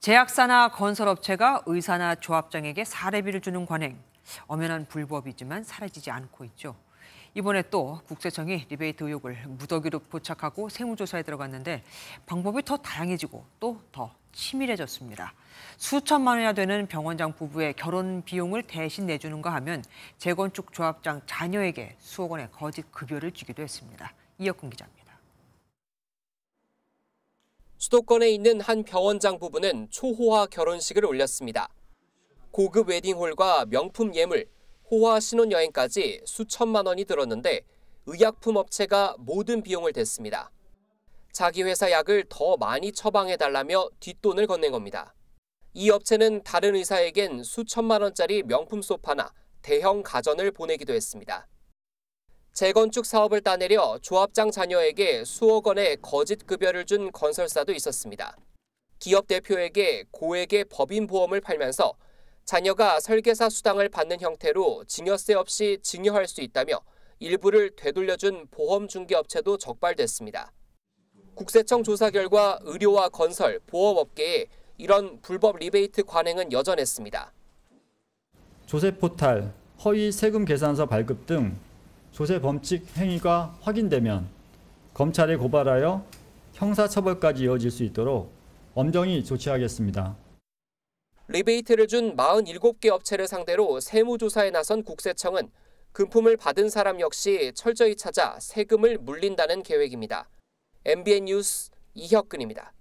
제약사나 건설업체가 의사나 조합장에게 사례비를 주는 관행, 엄연한 불법이지만 사라지지 않고 있죠. 이번에 또 국세청이 리베이트 의혹을 무더기로 포착하고 세무조사에 들어갔는데 방법이 더 다양해지고 또 더 치밀해졌습니다. 수천만 원이나 되는 병원장 부부의 결혼 비용을 대신 내주는가 하면 재건축 조합장 자녀에게 수억 원의 거짓 급여를 주기도 했습니다. 이혁근 기자입니다. 수도권에 있는 한 병원장 부부는 초호화 결혼식을 올렸습니다. 고급 웨딩홀과 명품 예물, 호화 신혼여행까지 수천만 원이 들었는데 의약품 업체가 모든 비용을 댔습니다. 자기 회사 약을 더 많이 처방해달라며 뒷돈을 건넨 겁니다. 이 업체는 다른 의사에겐 수천만 원짜리 명품 소파나 대형 가전을 보내기도 했습니다. 재건축 사업을 따내려 조합장 자녀에게 수억 원의 거짓 급여를 준 건설사도 있었습니다. 기업 대표에게 고액의 법인 보험을 팔면서 자녀가 설계사 수당을 받는 형태로 증여세 없이 증여할 수 있다며 일부를 되돌려준 보험 중개업체도 적발됐습니다. 국세청 조사 결과 의료와 건설, 보험업계에 이런 불법 리베이트 관행은 여전했습니다. 조세 포탈, 허위 세금 계산서 발급 등 조세 범칙 행위가 확인되면 검찰에 고발하여 형사처벌까지 이어질 수 있도록 엄정히 조치하겠습니다. 리베이트를 준 47개 업체를 상대로 세무조사에 나선 국세청은 금품을 받은 사람 역시 철저히 찾아 세금을 물린다는 계획입니다. MBN 뉴스 이혁근입니다.